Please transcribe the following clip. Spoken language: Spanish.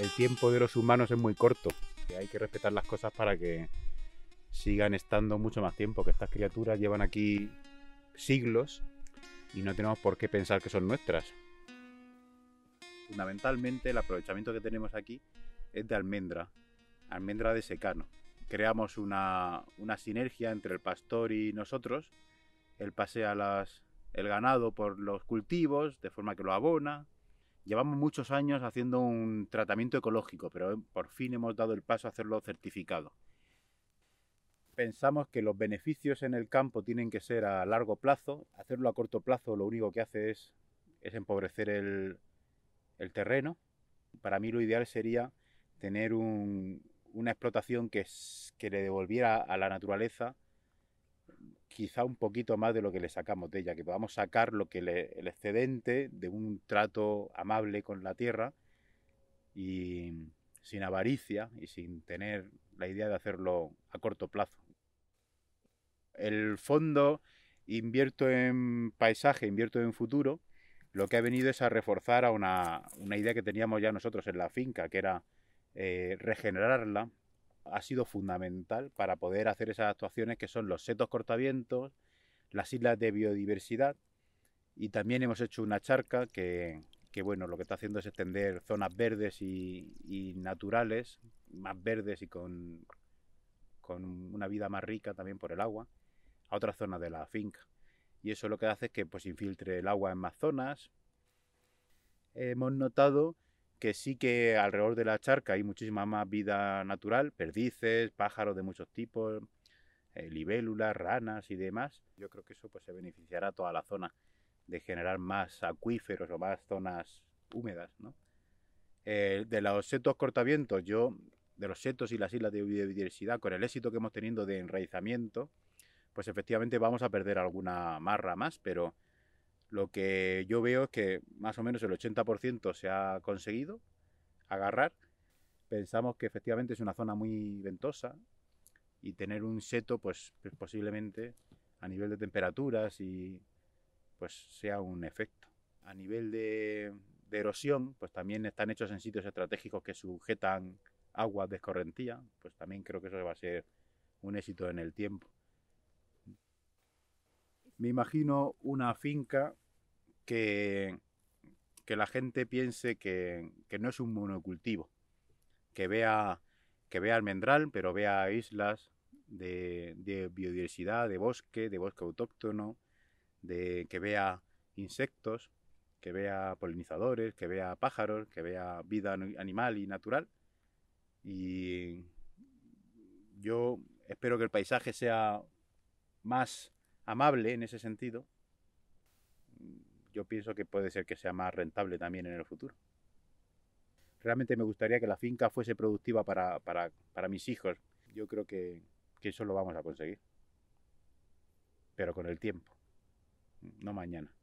el tiempo de los humanos es muy corto. hay que respetar las cosas para que sigan estando mucho más tiempo. Que estas criaturas llevan aquí siglos y no tenemos por qué pensar que son nuestras. Fundamentalmente el aprovechamiento que tenemos aquí es de almendra, almendra de secano. Creamos una, sinergia entre el pastor y nosotros. Él pasea las, el ganado por los cultivos de forma que lo abona, Llevamos muchos años haciendo un tratamiento ecológico, pero eh, por fin hemos dado el paso a hacerlo certificado. Pensamos que los beneficios en el campo tienen que ser a largo plazo. Hacerlo a corto plazo lo único que hace es, es empobrecer el, terreno. Para mí lo ideal sería tener un, una explotación que, que le devolviera a la naturaleza quizá un poquito más de lo que le sacamos de ella, que podamos sacar lo que el excedente de un trato amable con la tierra y mm, sin avaricia y sin tener la idea de hacerlo a corto plazo. El fondo invierto en paisaje, invierto en futuro, lo que ha venido es a reforzar a una, idea que teníamos ya nosotros en la finca, que era eh, regenerarla, ha sido fundamental para poder hacer esas actuaciones que son los setos cortavientos, las islas de biodiversidad y también hemos hecho una charca que, bueno, lo que está haciendo es extender zonas verdes y, naturales, más verdes y con, con una vida más rica también por el agua, a otras zonas de la finca. Y eso lo que hace es que pues infiltre el agua en más zonas. Hemos notado que sí que alrededor de la charca hay muchísima más vida natural, perdices, pájaros de muchos tipos, eh, libélulas, ranas y demás. Yo creo que eso pues, se beneficiará a toda la zona de generar más acuíferos o más zonas húmedas. ¿no? Eh, de los setos cortavientos, yo, de los setos y las islas de biodiversidad, con el éxito que hemos tenido de enraizamiento, pues efectivamente vamos a perder alguna marra más, pero lo que yo veo es que más o menos el 80% se ha conseguido agarrar. Pensamos que efectivamente es una zona muy ventosa y tener un seto, pues, pues posiblemente a nivel de temperaturas y pues sea un efecto. A nivel de, erosión, pues también están hechos en sitios estratégicos que sujetan aguas de escorrentía, pues también creo que eso va a ser un éxito en el tiempo. Me imagino una finca que, que la gente piense que, no es un monocultivo, que vea, que vea almendral, pero vea islas de, de biodiversidad, de bosque, de bosque autóctono, de, que vea insectos, que vea polinizadores, que vea pájaros, que vea vida animal y natural. Y yo espero que el paisaje sea más amable en ese sentido yo pienso que puede ser que sea más rentable también en el futuro. Realmente me gustaría que la finca fuese productiva para, para, mis hijos. Yo creo que, que eso lo vamos a conseguir. Pero con el tiempo, no mañana.